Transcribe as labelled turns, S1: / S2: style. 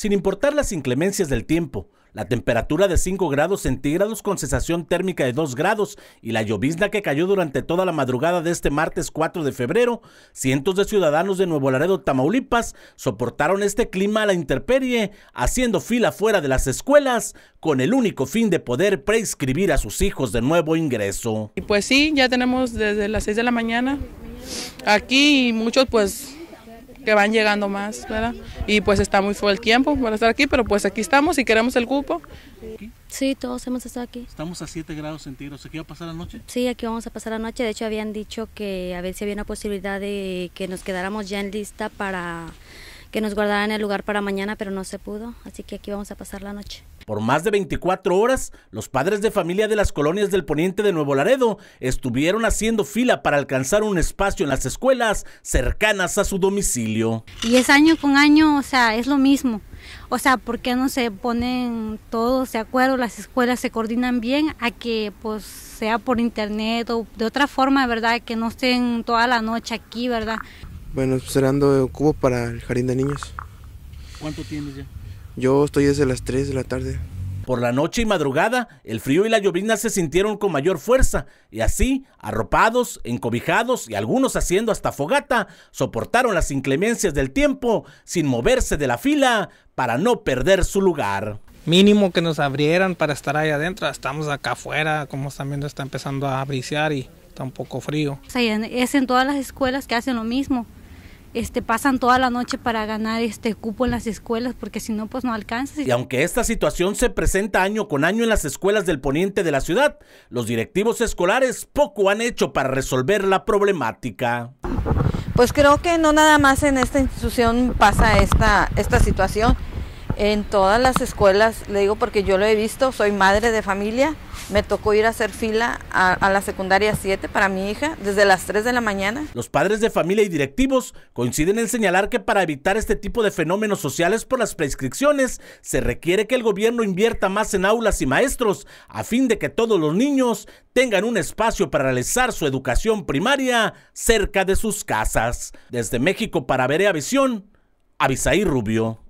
S1: sin importar las inclemencias del tiempo, la temperatura de 5 grados centígrados con sensación térmica de 2 grados y la llovizna que cayó durante toda la madrugada de este martes 4 de febrero, cientos de ciudadanos de Nuevo Laredo, Tamaulipas, soportaron este clima a la intemperie, haciendo fila fuera de las escuelas con el único fin de poder prescribir a sus hijos de nuevo ingreso. Y pues sí, ya tenemos desde las 6 de la mañana aquí muchos pues que van llegando más, ¿verdad? Y pues está muy fuerte el tiempo para estar aquí, pero pues aquí estamos y queremos el cupo.
S2: Sí, todos hemos estado aquí.
S1: Estamos a 7 grados centígrados. ¿Aquí va a pasar la noche?
S2: Sí, aquí vamos a pasar la noche. De hecho, habían dicho que a ver si había una posibilidad de que nos quedáramos ya en lista para que nos guardaran el lugar para mañana, pero no se pudo. Así que aquí vamos a pasar la noche.
S1: Por más de 24 horas, los padres de familia de las colonias del poniente de Nuevo Laredo estuvieron haciendo fila para alcanzar un espacio en las escuelas cercanas a su domicilio.
S2: Y es año con año, o sea, es lo mismo. O sea, ¿por qué no se ponen todos de acuerdo? Las escuelas se coordinan bien a que pues sea por internet o de otra forma, ¿verdad? Que no estén toda la noche aquí, ¿verdad?
S1: Bueno, esperando pues, cubo para el jardín de niños. ¿Cuánto tienes ya? Yo estoy desde las 3 de la tarde. Por la noche y madrugada, el frío y la llovizna se sintieron con mayor fuerza, y así, arropados, encobijados y algunos haciendo hasta fogata, soportaron las inclemencias del tiempo sin moverse de la fila para no perder su lugar. Mínimo que nos abrieran para estar ahí adentro, estamos acá afuera, como están viendo está empezando a abriciar y está un poco frío.
S2: es en todas las escuelas que hacen lo mismo. Este, pasan toda la noche para ganar este cupo en las escuelas, porque si no, pues no alcanza. Y
S1: aunque esta situación se presenta año con año en las escuelas del poniente de la ciudad, los directivos escolares poco han hecho para resolver la problemática.
S3: Pues creo que no nada más en esta institución pasa esta, esta situación en todas las escuelas, le digo porque yo lo he visto, soy madre de familia, me tocó ir a hacer fila a, la secundaria 7 para mi hija desde las 3 de la mañana.
S1: Los padres de familia y directivos coinciden en señalar que para evitar este tipo de fenómenos sociales por las prescripciones, se requiere que el gobierno invierta más en aulas y maestros a fin de que todos los niños tengan un espacio para realizar su educación primaria cerca de sus casas. Desde México para Verea Visión, Avisaí Rubio.